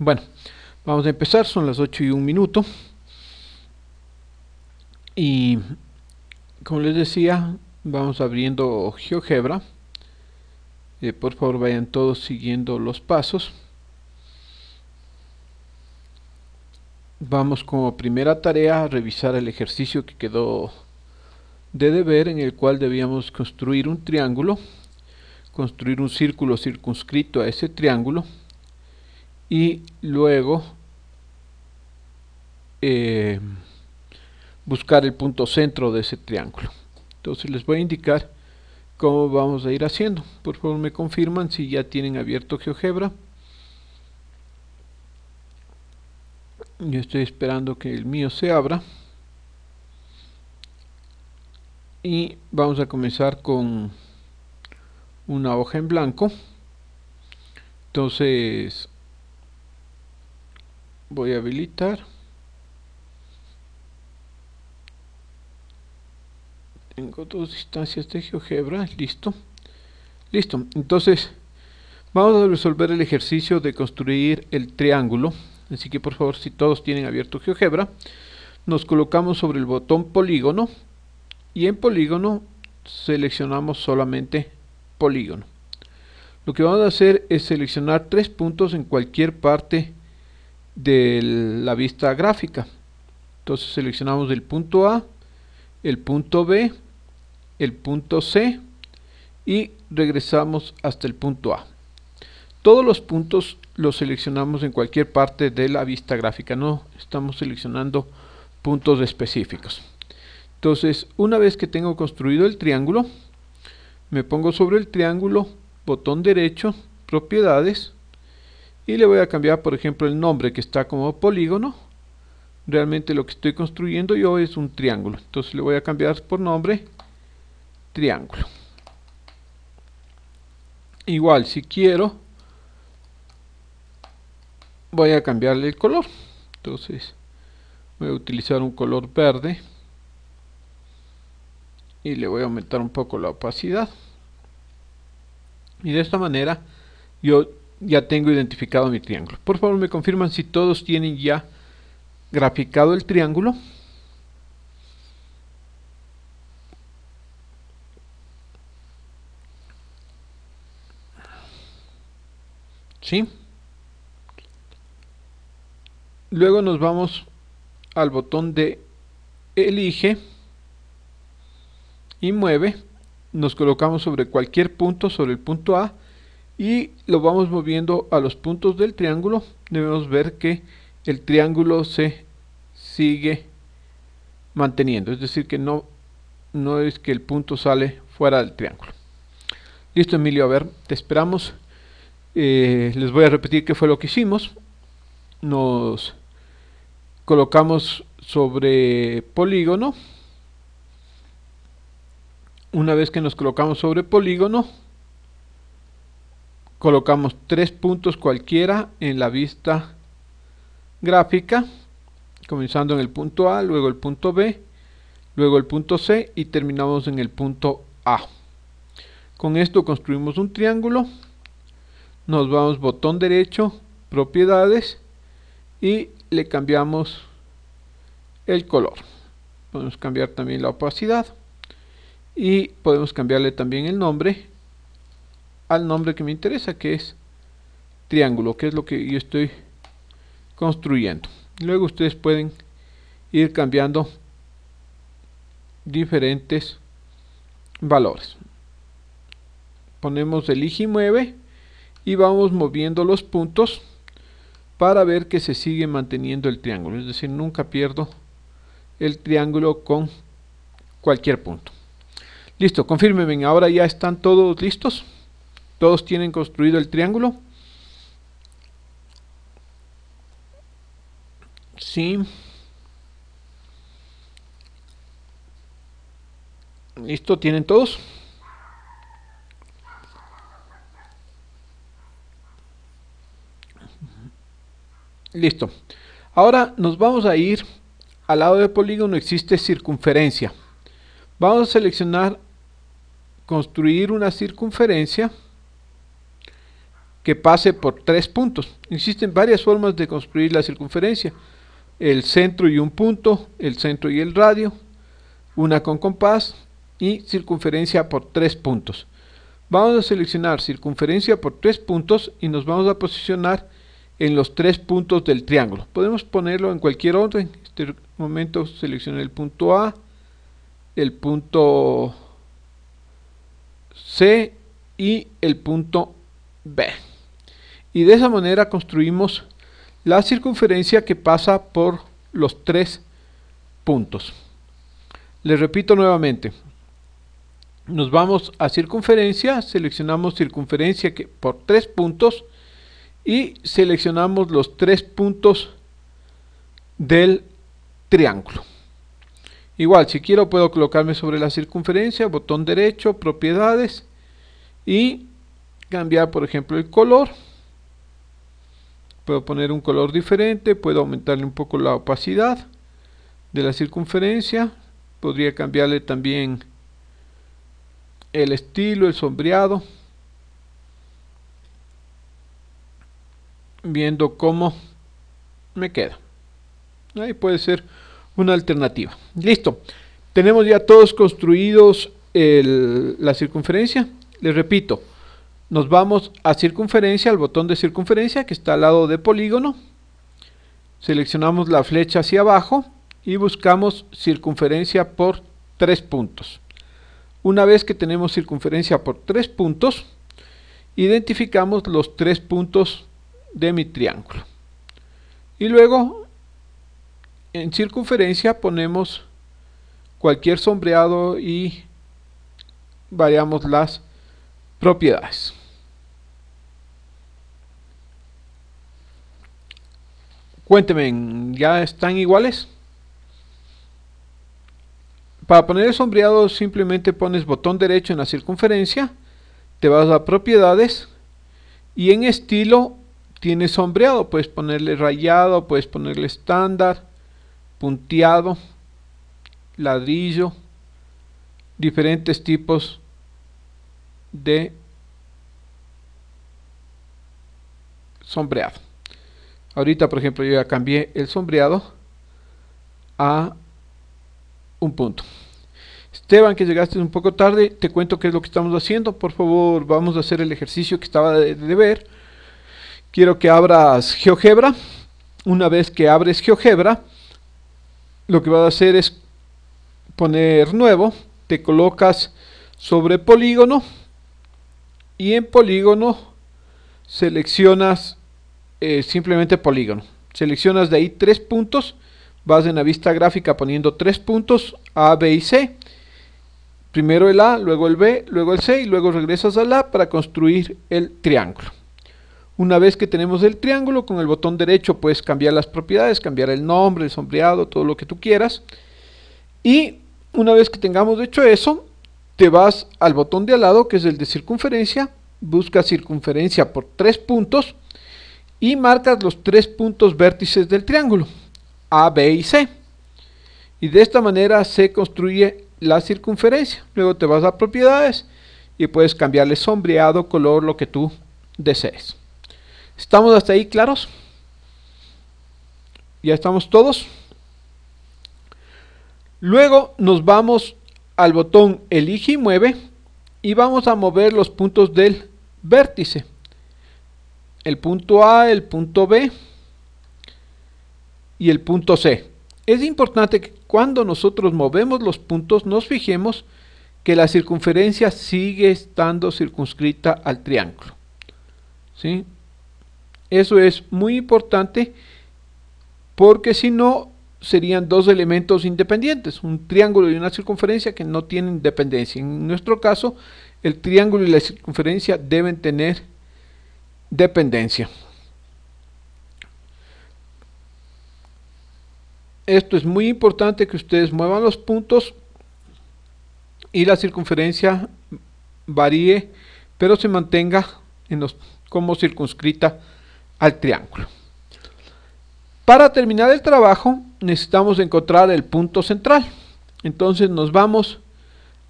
Bueno, vamos a empezar, son las 8 y un minuto. Y como les decía, vamos abriendo GeoGebra. Eh, por favor vayan todos siguiendo los pasos. Vamos como primera tarea a revisar el ejercicio que quedó de deber en el cual debíamos construir un triángulo, construir un círculo circunscrito a ese triángulo y luego eh, buscar el punto centro de ese triángulo entonces les voy a indicar cómo vamos a ir haciendo por favor me confirman si ya tienen abierto GeoGebra yo estoy esperando que el mío se abra y vamos a comenzar con una hoja en blanco entonces voy a habilitar tengo dos distancias de GeoGebra listo listo entonces vamos a resolver el ejercicio de construir el triángulo así que por favor si todos tienen abierto GeoGebra nos colocamos sobre el botón polígono y en polígono seleccionamos solamente polígono lo que vamos a hacer es seleccionar tres puntos en cualquier parte de la vista gráfica. Entonces seleccionamos el punto A, el punto B, el punto C y regresamos hasta el punto A. Todos los puntos los seleccionamos en cualquier parte de la vista gráfica, no estamos seleccionando puntos específicos. Entonces, una vez que tengo construido el triángulo, me pongo sobre el triángulo, botón derecho, propiedades, y le voy a cambiar por ejemplo el nombre que está como polígono realmente lo que estoy construyendo yo es un triángulo entonces le voy a cambiar por nombre triángulo igual si quiero voy a cambiarle el color entonces voy a utilizar un color verde y le voy a aumentar un poco la opacidad y de esta manera yo ya tengo identificado mi triángulo. Por favor me confirman si todos tienen ya graficado el triángulo. ¿Sí? Luego nos vamos al botón de elige y mueve. Nos colocamos sobre cualquier punto, sobre el punto A y lo vamos moviendo a los puntos del triángulo debemos ver que el triángulo se sigue manteniendo es decir que no no es que el punto sale fuera del triángulo listo Emilio a ver te esperamos eh, les voy a repetir qué fue lo que hicimos nos colocamos sobre polígono una vez que nos colocamos sobre polígono colocamos tres puntos cualquiera en la vista gráfica comenzando en el punto A, luego el punto B, luego el punto C y terminamos en el punto A. Con esto construimos un triángulo, nos vamos botón derecho, propiedades y le cambiamos el color. Podemos cambiar también la opacidad y podemos cambiarle también el nombre al nombre que me interesa que es triángulo que es lo que yo estoy construyendo luego ustedes pueden ir cambiando diferentes valores ponemos el y y vamos moviendo los puntos para ver que se sigue manteniendo el triángulo es decir nunca pierdo el triángulo con cualquier punto listo confirmen ahora ya están todos listos ¿Todos tienen construido el triángulo? Sí. ¿Listo? ¿Tienen todos? Listo. Ahora nos vamos a ir al lado del polígono existe circunferencia. Vamos a seleccionar construir una circunferencia que pase por tres puntos. Existen varias formas de construir la circunferencia. El centro y un punto, el centro y el radio, una con compás y circunferencia por tres puntos. Vamos a seleccionar circunferencia por tres puntos y nos vamos a posicionar en los tres puntos del triángulo. Podemos ponerlo en cualquier orden. En este momento seleccioné el punto A, el punto C y el punto B y de esa manera construimos la circunferencia que pasa por los tres puntos. Les repito nuevamente, nos vamos a circunferencia, seleccionamos circunferencia que, por tres puntos y seleccionamos los tres puntos del triángulo. Igual, si quiero puedo colocarme sobre la circunferencia, botón derecho, propiedades y cambiar por ejemplo el color puedo poner un color diferente, puedo aumentarle un poco la opacidad de la circunferencia, podría cambiarle también el estilo, el sombreado, viendo cómo me queda. Ahí puede ser una alternativa. Listo. Tenemos ya todos construidos la circunferencia. Les repito, nos vamos a circunferencia, al botón de circunferencia que está al lado de polígono. Seleccionamos la flecha hacia abajo y buscamos circunferencia por tres puntos. Una vez que tenemos circunferencia por tres puntos, identificamos los tres puntos de mi triángulo. Y luego en circunferencia ponemos cualquier sombreado y variamos las propiedades. Cuénteme, ¿ya están iguales? Para poner el sombreado simplemente pones botón derecho en la circunferencia, te vas a propiedades y en estilo tienes sombreado, puedes ponerle rayado, puedes ponerle estándar, punteado, ladrillo, diferentes tipos de sombreado. Ahorita, por ejemplo, yo ya cambié el sombreado a un punto. Esteban, que llegaste un poco tarde, te cuento qué es lo que estamos haciendo. Por favor, vamos a hacer el ejercicio que estaba de, ver. Quiero que abras GeoGebra. Una vez que abres GeoGebra, lo que vas a hacer es poner nuevo. Te colocas sobre polígono y en polígono seleccionas eh, simplemente polígono. Seleccionas de ahí tres puntos, vas en la vista gráfica poniendo tres puntos A, B y C. Primero el A, luego el B, luego el C y luego regresas al A para construir el triángulo. Una vez que tenemos el triángulo, con el botón derecho puedes cambiar las propiedades, cambiar el nombre, el sombreado, todo lo que tú quieras. Y una vez que tengamos hecho eso, te vas al botón de al lado, que es el de circunferencia, busca circunferencia por tres puntos, y marcas los tres puntos vértices del triángulo, A, B y C. Y de esta manera se construye la circunferencia. Luego te vas a propiedades y puedes cambiarle sombreado, color, lo que tú desees. ¿Estamos hasta ahí claros? ¿Ya estamos todos? Luego nos vamos al botón elige y mueve y vamos a mover los puntos del vértice el punto A, el punto B y el punto C. Es importante que cuando nosotros movemos los puntos nos fijemos que la circunferencia sigue estando circunscrita al triángulo. ¿Sí? Eso es muy importante porque si no serían dos elementos independientes, un triángulo y una circunferencia que no tienen dependencia. En nuestro caso, el triángulo y la circunferencia deben tener dependencia. Esto es muy importante que ustedes muevan los puntos y la circunferencia varíe, pero se mantenga como circunscrita al triángulo. Para terminar el trabajo necesitamos encontrar el punto central. Entonces nos vamos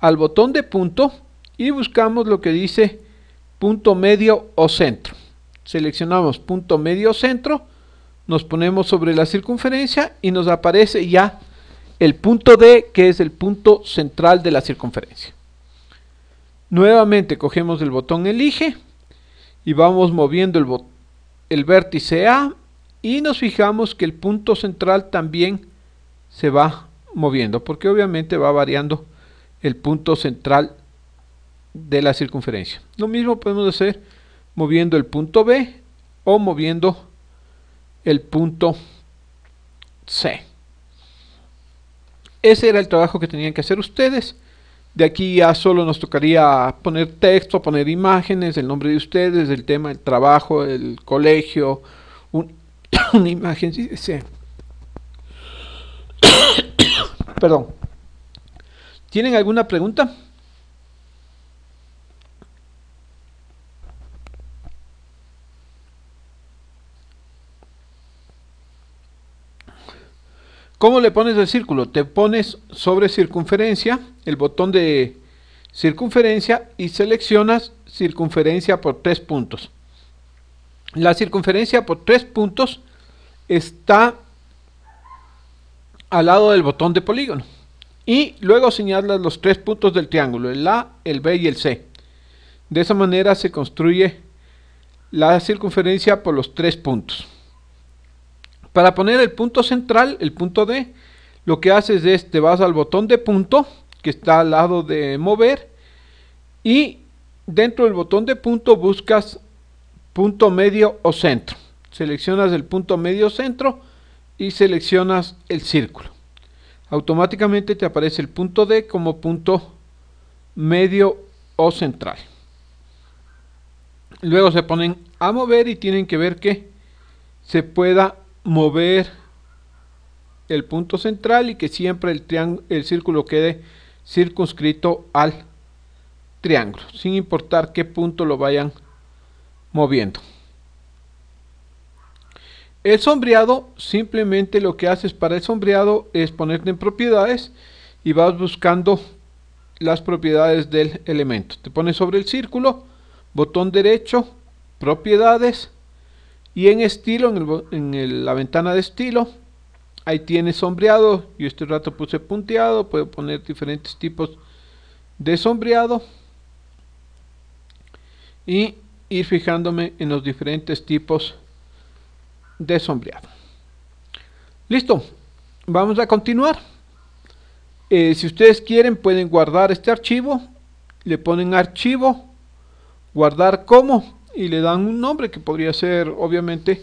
al botón de punto y buscamos lo que dice punto medio o centro seleccionamos punto medio centro, nos ponemos sobre la circunferencia y nos aparece ya el punto D que es el punto central de la circunferencia. Nuevamente cogemos el botón elige y vamos moviendo el, el vértice A y nos fijamos que el punto central también se va moviendo porque obviamente va variando el punto central de la circunferencia. Lo mismo podemos hacer moviendo el punto B o moviendo el punto C. Ese era el trabajo que tenían que hacer ustedes. De aquí ya solo nos tocaría poner texto, poner imágenes, el nombre de ustedes, el tema, el trabajo, el colegio, una imagen, sí. Perdón. ¿Tienen alguna pregunta? ¿Cómo le pones el círculo? Te pones sobre circunferencia, el botón de circunferencia y seleccionas circunferencia por tres puntos. La circunferencia por tres puntos está al lado del botón de polígono. Y luego señalas los tres puntos del triángulo, el A, el B y el C. De esa manera se construye la circunferencia por los tres puntos. Para poner el punto central, el punto D, lo que haces es te vas al botón de punto que está al lado de mover y dentro del botón de punto buscas punto medio o centro. Seleccionas el punto medio centro y seleccionas el círculo. Automáticamente te aparece el punto D como punto medio o central. Luego se ponen a mover y tienen que ver que se pueda mover el punto central y que siempre el, el círculo quede circunscrito al triángulo, sin importar qué punto lo vayan moviendo. El sombreado, simplemente lo que haces para el sombreado es ponerte en propiedades y vas buscando las propiedades del elemento. Te pones sobre el círculo, botón derecho, propiedades, y en estilo, en, el, en la ventana de estilo, ahí tiene sombreado. Yo este rato puse punteado, puedo poner diferentes tipos de sombreado. Y ir fijándome en los diferentes tipos de sombreado. Listo, vamos a continuar. Eh, si ustedes quieren pueden guardar este archivo, le ponen archivo, guardar como y le dan un nombre que podría ser, obviamente,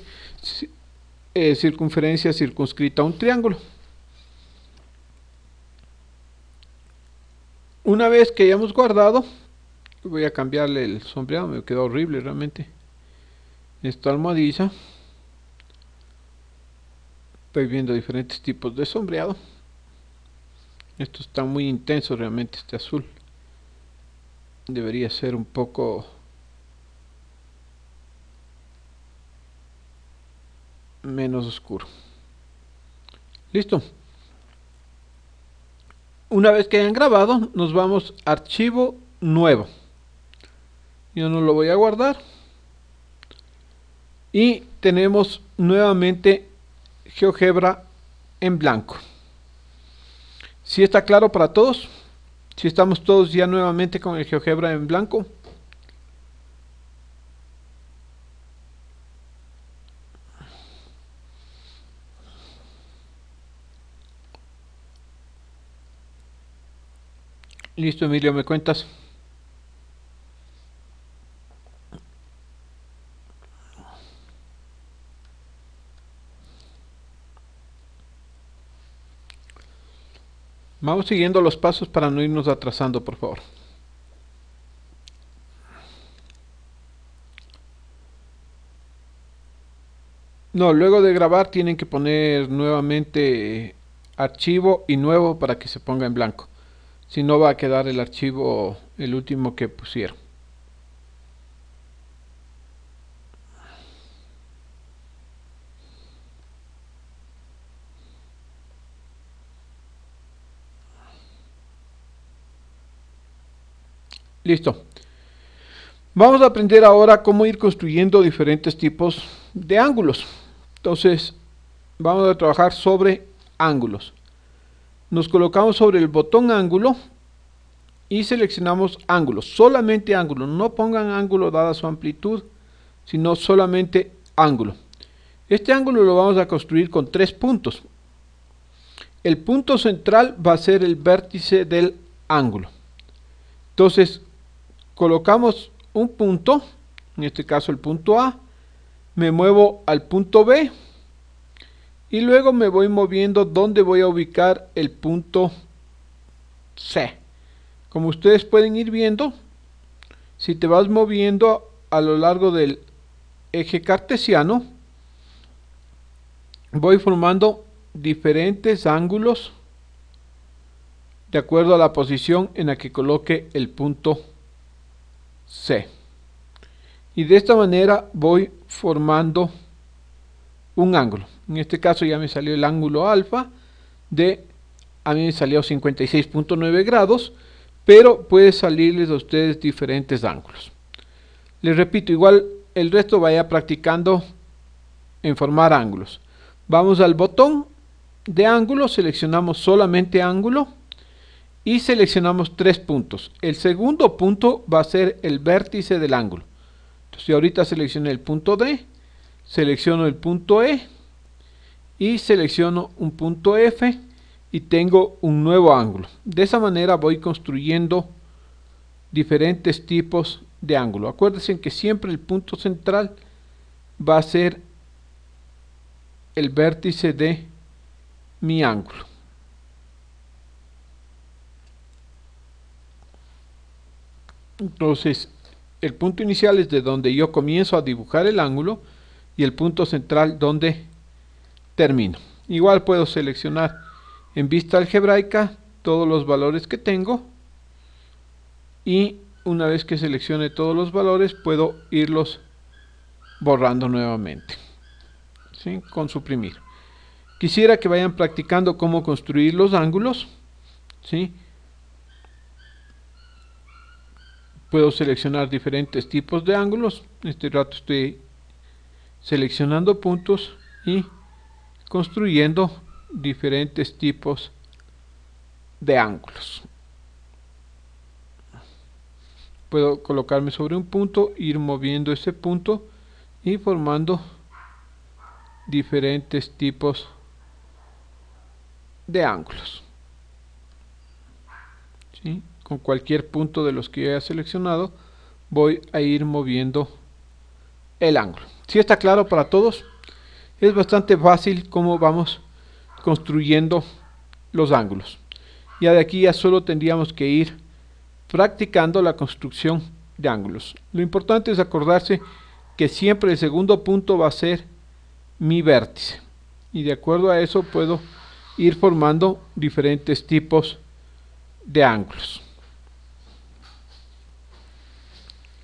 eh, circunferencia circunscrita a un triángulo. Una vez que hayamos guardado, voy a cambiarle el sombreado, me quedó horrible realmente. Esta almohadilla. Estoy viendo diferentes tipos de sombreado. Esto está muy intenso realmente, este azul. Debería ser un poco menos oscuro. Listo. Una vez que hayan grabado, nos vamos a archivo nuevo. Yo no lo voy a guardar. Y tenemos nuevamente GeoGebra en blanco. Si está claro para todos, si estamos todos ya nuevamente con el GeoGebra en blanco. Listo, Emilio, ¿me cuentas? Vamos siguiendo los pasos para no irnos atrasando, por favor. No, luego de grabar tienen que poner nuevamente archivo y nuevo para que se ponga en blanco si no va a quedar el archivo el último que pusieron listo vamos a aprender ahora cómo ir construyendo diferentes tipos de ángulos entonces vamos a trabajar sobre ángulos nos colocamos sobre el botón ángulo y seleccionamos ángulo, solamente ángulo, no pongan ángulo dada su amplitud, sino solamente ángulo. Este ángulo lo vamos a construir con tres puntos. El punto central va a ser el vértice del ángulo. Entonces, colocamos un punto, en este caso el punto A, me muevo al punto B, y luego me voy moviendo donde voy a ubicar el punto C. Como ustedes pueden ir viendo, si te vas moviendo a lo largo del eje cartesiano, voy formando diferentes ángulos de acuerdo a la posición en la que coloque el punto C. Y de esta manera voy formando un ángulo en este caso ya me salió el ángulo alfa de, a mí me salió 56.9 grados, pero puede salirles a ustedes diferentes ángulos. Les repito, igual el resto vaya practicando en formar ángulos. Vamos al botón de ángulo, seleccionamos solamente ángulo y seleccionamos tres puntos. El segundo punto va a ser el vértice del ángulo. Entonces ahorita seleccioné el punto D, selecciono el punto E, y selecciono un punto F y tengo un nuevo ángulo. De esa manera voy construyendo diferentes tipos de ángulo. Acuérdense que siempre el punto central va a ser el vértice de mi ángulo. Entonces, el punto inicial es de donde yo comienzo a dibujar el ángulo y el punto central donde termino. Igual puedo seleccionar en vista algebraica todos los valores que tengo y una vez que seleccione todos los valores puedo irlos borrando nuevamente con suprimir quisiera que vayan practicando cómo construir los ángulos ¿sí? puedo seleccionar diferentes tipos de ángulos En este rato estoy seleccionando puntos y construyendo diferentes tipos de ángulos. Puedo colocarme sobre un punto, ir moviendo ese punto y formando diferentes tipos de ángulos. Con cualquier punto de los que haya seleccionado voy a ir moviendo el ángulo. si está claro para todos? es bastante fácil cómo vamos construyendo los ángulos. Ya de aquí ya solo tendríamos que ir practicando la construcción de ángulos. Lo importante es acordarse que siempre el segundo punto va a ser mi vértice. Y de acuerdo a eso puedo ir formando diferentes tipos de ángulos.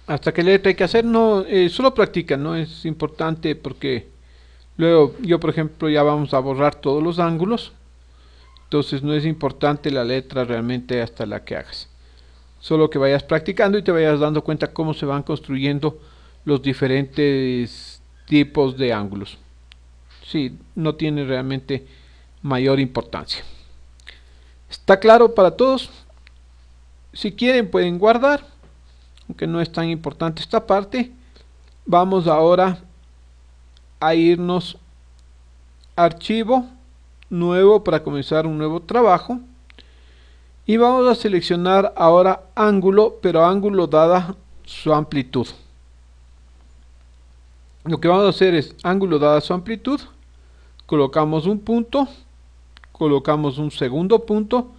¿Hasta qué letra hay que hacer? No, eh, solo practica, no es importante porque Luego, yo por ejemplo ya vamos a borrar todos los ángulos. Entonces no es importante la letra realmente hasta la que hagas. Solo que vayas practicando y te vayas dando cuenta cómo se van construyendo los diferentes tipos de ángulos. Sí, no tiene realmente mayor importancia. ¿Está claro para todos? Si quieren pueden guardar, aunque no es tan importante esta parte. Vamos ahora a irnos archivo nuevo para comenzar un nuevo trabajo y vamos a seleccionar ahora ángulo pero ángulo dada su amplitud lo que vamos a hacer es ángulo dada su amplitud colocamos un punto colocamos un segundo punto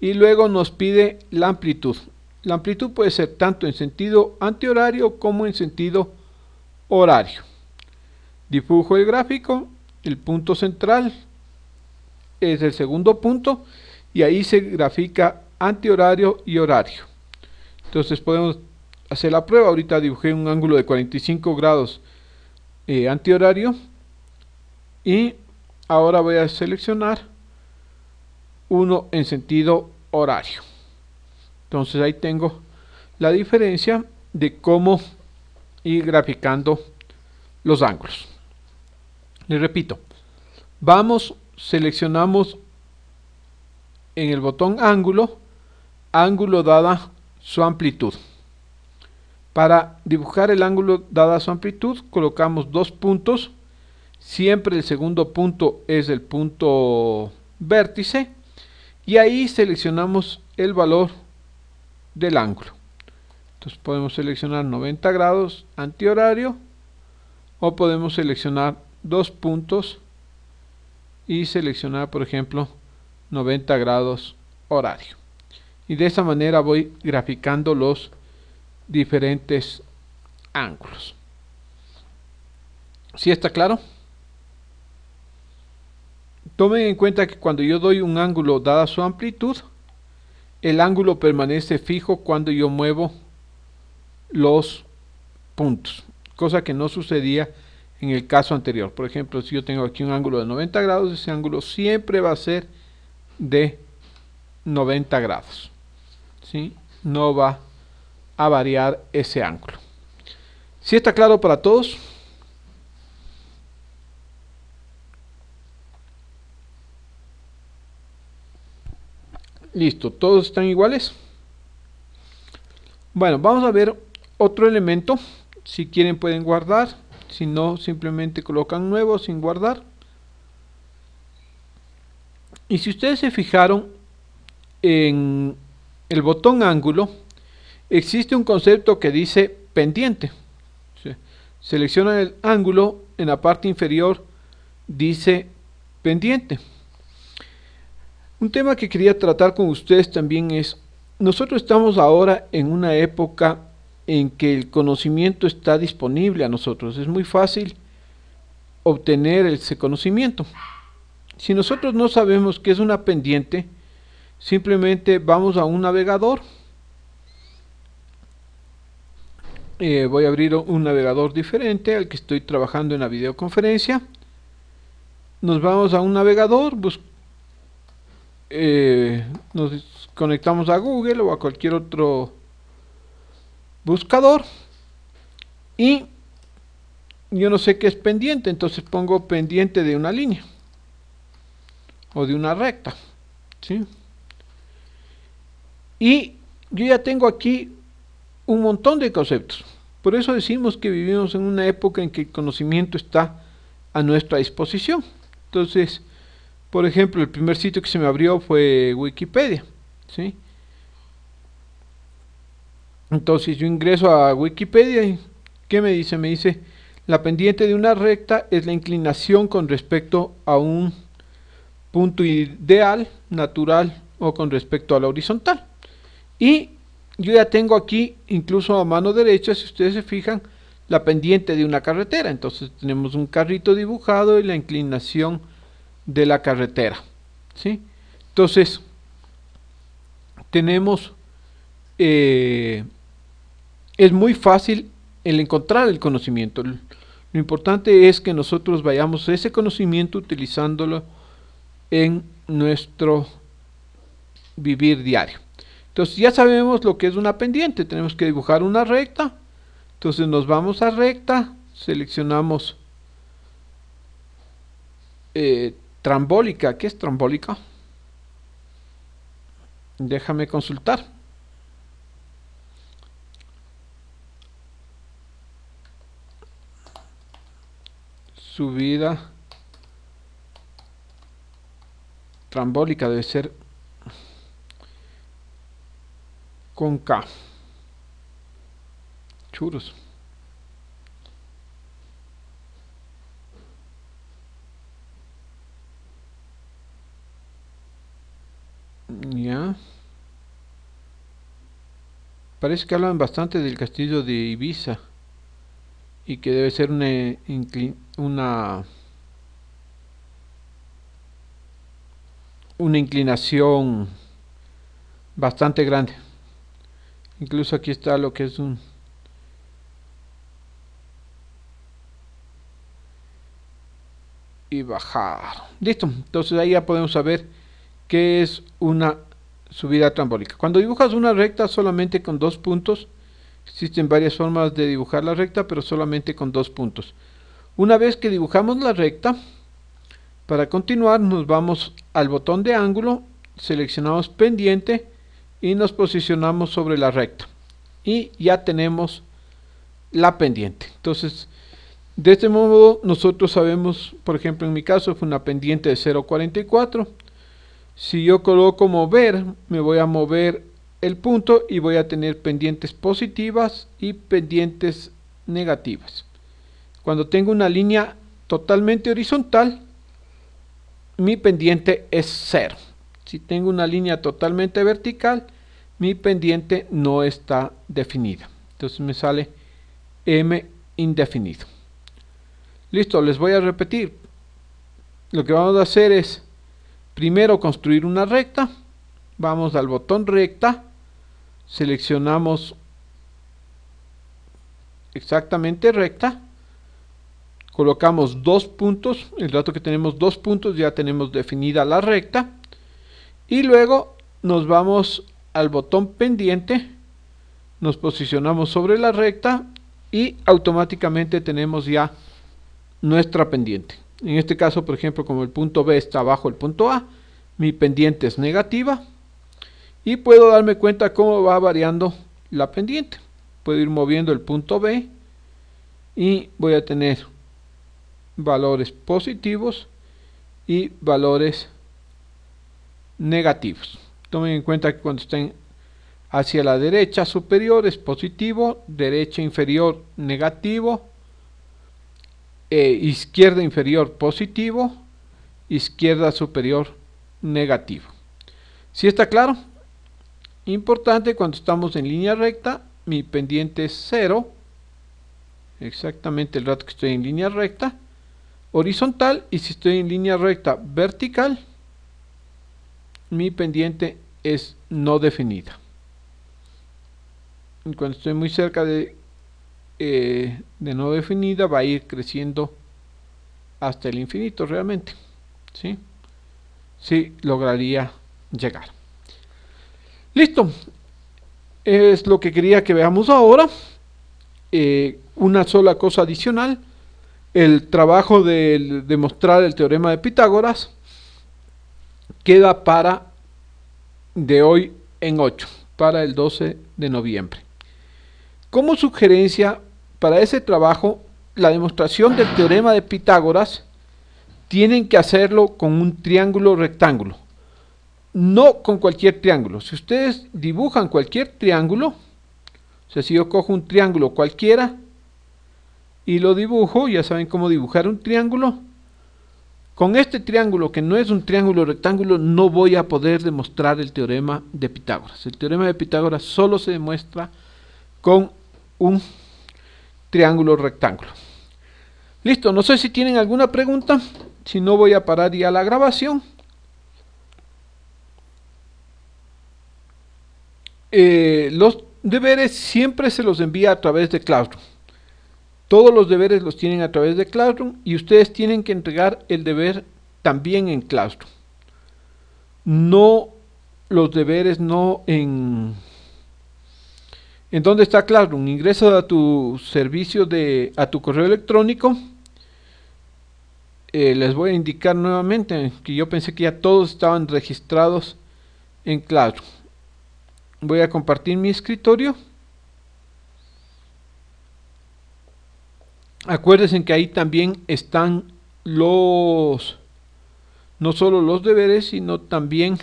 y luego nos pide la amplitud la amplitud puede ser tanto en sentido antihorario como en sentido horario Dibujo el gráfico, el punto central es el segundo punto y ahí se grafica antihorario y horario. Entonces podemos hacer la prueba. Ahorita dibujé un ángulo de 45 grados eh, antihorario y ahora voy a seleccionar uno en sentido horario. Entonces ahí tengo la diferencia de cómo ir graficando los ángulos. Le repito, vamos, seleccionamos en el botón ángulo, ángulo dada su amplitud. Para dibujar el ángulo dada su amplitud, colocamos dos puntos. Siempre el segundo punto es el punto vértice. Y ahí seleccionamos el valor del ángulo. Entonces podemos seleccionar 90 grados antihorario o podemos seleccionar dos puntos y seleccionar por ejemplo 90 grados horario y de esa manera voy graficando los diferentes ángulos si está claro? Tomen en cuenta que cuando yo doy un ángulo dada su amplitud, el ángulo permanece fijo cuando yo muevo los puntos, cosa que no sucedía en el caso anterior. Por ejemplo, si yo tengo aquí un ángulo de 90 grados, ese ángulo siempre va a ser de 90 grados. ¿sí? No va a variar ese ángulo. ¿si está claro para todos? Listo, todos están iguales. Bueno, vamos a ver otro elemento. Si quieren pueden guardar si no simplemente colocan nuevo sin guardar y si ustedes se fijaron en el botón ángulo existe un concepto que dice pendiente seleccionan el ángulo en la parte inferior dice pendiente un tema que quería tratar con ustedes también es nosotros estamos ahora en una época en que el conocimiento está disponible a nosotros. Es muy fácil obtener ese conocimiento. Si nosotros no sabemos qué es una pendiente, simplemente vamos a un navegador. Eh, voy a abrir un navegador diferente al que estoy trabajando en la videoconferencia. Nos vamos a un navegador, eh, nos conectamos a Google o a cualquier otro buscador y yo no sé qué es pendiente, entonces pongo pendiente de una línea o de una recta. ¿sí? Y yo ya tengo aquí un montón de conceptos. Por eso decimos que vivimos en una época en que el conocimiento está a nuestra disposición. Entonces, por ejemplo, el primer sitio que se me abrió fue Wikipedia. ¿sí? Entonces yo ingreso a Wikipedia y ¿qué me dice? Me dice, la pendiente de una recta es la inclinación con respecto a un punto ideal, natural o con respecto a la horizontal. Y yo ya tengo aquí, incluso a mano derecha, si ustedes se fijan, la pendiente de una carretera. Entonces tenemos un carrito dibujado y la inclinación de la carretera. ¿sí? Entonces, tenemos eh, es muy fácil el encontrar el conocimiento. Lo importante es que nosotros vayamos ese conocimiento utilizándolo en nuestro vivir diario. Entonces ya sabemos lo que es una pendiente, tenemos que dibujar una recta. Entonces nos vamos a recta, seleccionamos eh, trambólica. ¿Qué es trambólica? Déjame consultar. subida trambólica debe ser con K churos ya parece que hablan bastante del castillo de Ibiza y que debe ser una, una, inclinación bastante grande incluso aquí está lo que es un y bajar listo entonces ahí ya podemos saber qué es una subida trambólica cuando dibujas una recta solamente con dos puntos Existen varias formas de dibujar la recta, pero solamente con dos puntos. Una vez que dibujamos la recta, para continuar nos vamos al botón de ángulo, seleccionamos pendiente y nos posicionamos sobre la recta. Y ya tenemos la pendiente. Entonces, de este modo nosotros sabemos, por ejemplo en mi caso fue una pendiente de 0.44. Si yo coloco mover, me voy a mover el punto y voy a tener pendientes positivas y pendientes negativas. Cuando tengo una línea totalmente horizontal, mi pendiente es cero. Si tengo una línea totalmente vertical, mi pendiente no está definida. Entonces me sale M indefinido. Listo, les voy a repetir. Lo que vamos a hacer es primero construir una recta Vamos al botón recta, seleccionamos exactamente recta, colocamos dos puntos, el dato que tenemos dos puntos ya tenemos definida la recta y luego nos vamos al botón pendiente, nos posicionamos sobre la recta y automáticamente tenemos ya nuestra pendiente. En este caso, por ejemplo, como el punto B está bajo el punto A, mi pendiente es negativa, y puedo darme cuenta cómo va variando la pendiente. Puedo ir moviendo el punto B y voy a tener valores positivos y valores negativos. Tomen en cuenta que cuando estén hacia la derecha superior es positivo, derecha inferior negativo, eh, izquierda inferior positivo, izquierda superior negativo. ¿Si está claro? Importante cuando estamos en línea recta, mi pendiente es cero, exactamente el rato que estoy en línea recta, horizontal y si estoy en línea recta vertical, mi pendiente es no definida. cuando estoy muy cerca de, eh, de no definida va a ir creciendo hasta el infinito realmente. ¿sí? Sí, lograría llegar. Listo. Es lo que quería que veamos ahora. Eh, una sola cosa adicional. El trabajo de demostrar el teorema de Pitágoras queda para de hoy en 8, para el 12 de noviembre. Como sugerencia para ese trabajo, la demostración del teorema de Pitágoras tienen que hacerlo con un triángulo rectángulo no con cualquier triángulo. Si ustedes dibujan cualquier triángulo, o sea, si yo cojo un triángulo cualquiera y lo dibujo, ya saben cómo dibujar un triángulo, con este triángulo, que no es un triángulo rectángulo, no voy a poder demostrar el teorema de Pitágoras. El teorema de Pitágoras solo se demuestra con un triángulo rectángulo. Listo, no sé si tienen alguna pregunta, si no voy a parar ya la grabación. Eh, los deberes siempre se los envía a través de Classroom. Todos los deberes los tienen a través de Classroom y ustedes tienen que entregar el deber también en Classroom. No los deberes no en... ¿En dónde está Classroom? Ingresa a tu servicio de... a tu correo electrónico. Eh, les voy a indicar nuevamente que yo pensé que ya todos estaban registrados en Classroom voy a compartir mi escritorio. Acuérdense que ahí también están los, no solo los deberes, sino también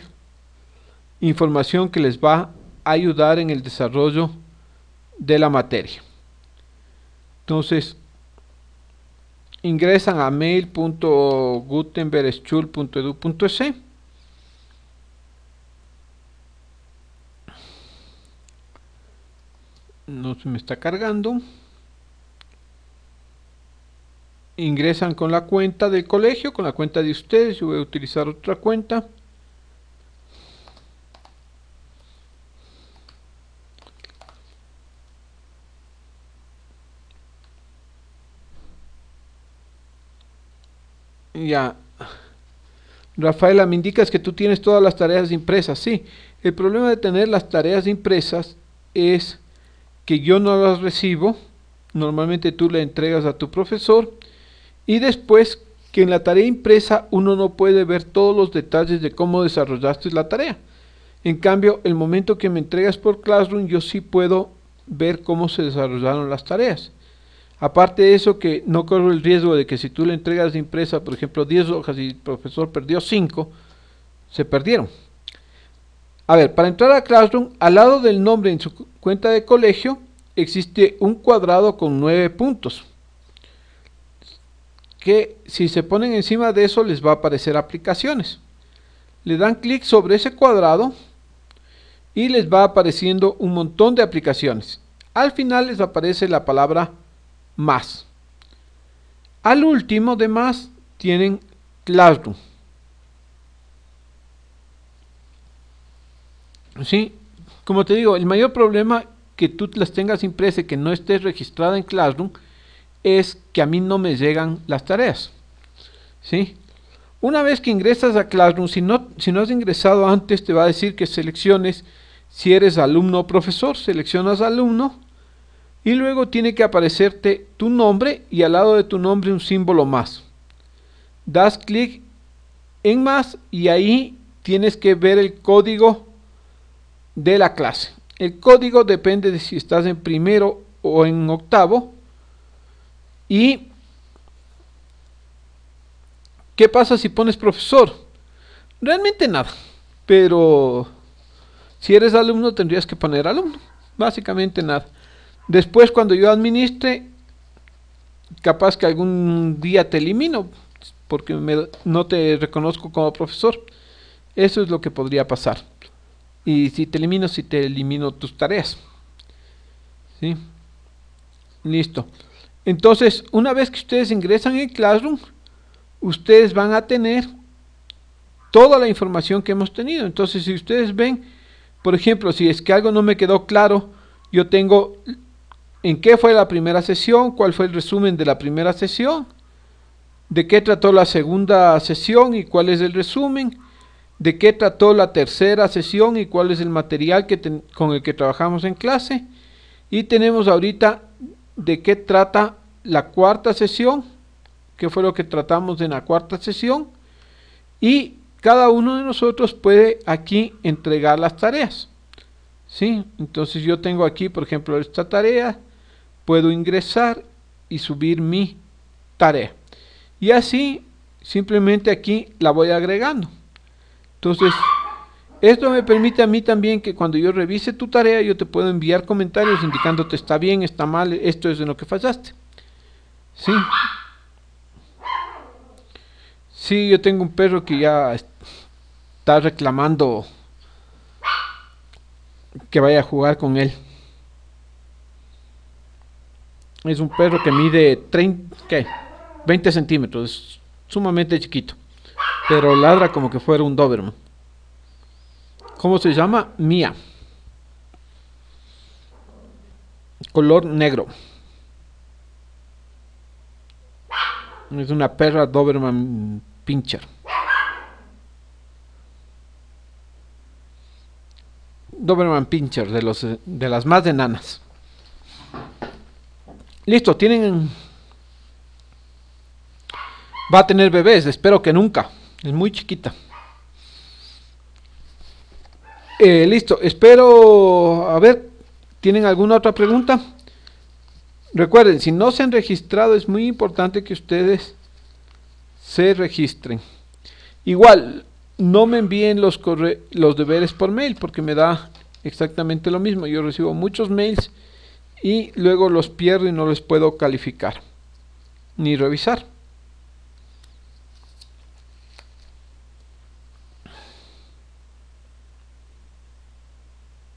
información que les va a ayudar en el desarrollo de la materia. Entonces, ingresan a mail.gutenbergschul.edu.es no se me está cargando ingresan con la cuenta del colegio con la cuenta de ustedes yo voy a utilizar otra cuenta ya Rafaela, me indicas que tú tienes todas las tareas impresas. Sí, el problema de tener las tareas impresas es que yo no las recibo, normalmente tú le entregas a tu profesor y después que en la tarea impresa uno no puede ver todos los detalles de cómo desarrollaste la tarea. En cambio, el momento que me entregas por Classroom yo sí puedo ver cómo se desarrollaron las tareas. Aparte de eso que no corro el riesgo de que si tú le entregas de impresa, por ejemplo, 10 hojas y el profesor perdió 5, se perdieron. A ver, para entrar a Classroom, al lado del nombre en su cuenta de colegio, existe un cuadrado con nueve puntos. Que si se ponen encima de eso les va a aparecer aplicaciones. Le dan clic sobre ese cuadrado y les va apareciendo un montón de aplicaciones. Al final les aparece la palabra más. Al último de más tienen Classroom. ¿sí? Como te digo, el mayor problema que tú las tengas impresas que no estés registrada en Classroom es que a mí no me llegan las tareas. ¿sí? Una vez que ingresas a Classroom, si no, si no has ingresado antes, te va a decir que selecciones si eres alumno o profesor, seleccionas alumno y luego tiene que aparecerte tu nombre y al lado de tu nombre un símbolo más. Das clic en más y ahí tienes que ver el código de la clase. El código depende de si estás en primero o en octavo. ¿Y qué pasa si pones profesor? Realmente nada, pero si eres alumno tendrías que poner alumno, básicamente nada. Después cuando yo administre, capaz que algún día te elimino porque no te reconozco como profesor. Eso es lo que podría pasar. Y si te elimino, si te elimino tus tareas. ¿Sí? Listo. Entonces, una vez que ustedes ingresan en Classroom, ustedes van a tener toda la información que hemos tenido. Entonces, si ustedes ven, por ejemplo, si es que algo no me quedó claro, yo tengo en qué fue la primera sesión, cuál fue el resumen de la primera sesión, de qué trató la segunda sesión y cuál es el resumen, de qué trató la tercera sesión y cuál es el material que con el que trabajamos en clase. Y tenemos ahorita de qué trata la cuarta sesión, qué fue lo que tratamos en la cuarta sesión. Y cada uno de nosotros puede aquí entregar las tareas. ¿Sí? Entonces yo tengo aquí, por ejemplo, esta tarea, puedo ingresar y subir mi tarea. Y así, simplemente aquí la voy agregando. Entonces, esto me permite a mí también que cuando yo revise tu tarea, yo te puedo enviar comentarios indicándote está bien, está mal, esto es en lo que fallaste. Sí. yo tengo un perro que ya está reclamando que vaya a jugar con él. Es un perro que mide 30, 20 centímetros, es sumamente chiquito pero ladra como que fuera un Doberman. ¿Cómo se llama? Mía. Color negro. Es una perra Doberman Pincher. Doberman Pincher de, los, eh, de las más enanas. Listo, tienen va a tener bebés, espero que nunca. Es muy chiquita. Eh, listo, espero, a ver, ¿tienen alguna otra pregunta? Recuerden, si no se han registrado, es muy importante que ustedes se registren. Igual, no me envíen los, los deberes por mail, porque me da exactamente lo mismo. Yo recibo muchos mails y luego los pierdo y no les puedo calificar ni revisar.